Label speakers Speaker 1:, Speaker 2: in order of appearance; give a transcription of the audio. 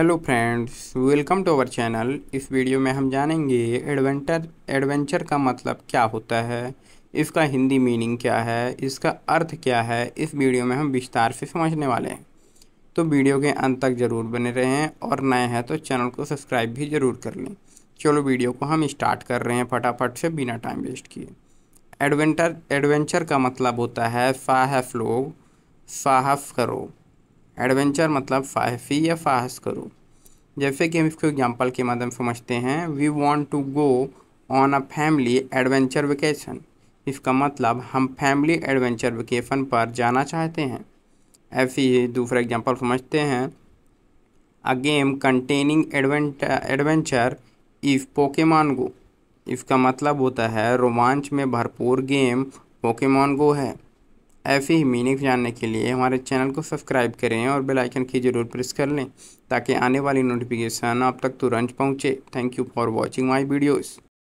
Speaker 1: hello friends welcome to our channel इस video में हम जानेंगे एडवेंचर एडवेंचर का मतलब क्या होता है इसका हिंदी मीनिंग क्या है इसका अर्थ क्या है इस वीडियो में हम विस्तार से समझने वाले हैं तो वीडियो के अंत तक ज़रूर बने रहें और नए हैं तो चैनल को सब्सक्राइब भी ज़रूर कर लें चलो वीडियो को हम स्टार्ट कर रहे हैं फटाफट से बिना टाइम वेस्ट किए एडवेंटर एडवेंचर का मतलब होता है साहस लोग साहस करो एडवेंचर मतलब फाहफी या फाहस करो जैसे कि हम इसको एग्जाम्पल के माध्यम से समझते हैं we want to go on a family adventure vacation इसका मतलब हम फैमिली एडवेंचर वेकेशन पर जाना चाहते हैं ऐसी ही दूसरा एग्जाम्पल समझते हैं a game containing adventure if Pokemon Go इसका मतलब होता है रोमांच में भरपूर गेम पोकेमॉन गो है ऐसे ही मीनिंग जानने के लिए हमारे चैनल को सब्सक्राइब करें और बेल आइकन की ज़रूर प्रेस कर लें ताकि आने वाली नोटिफिकेशन आप तक तुरंत पहुंचे thank you for watching my videos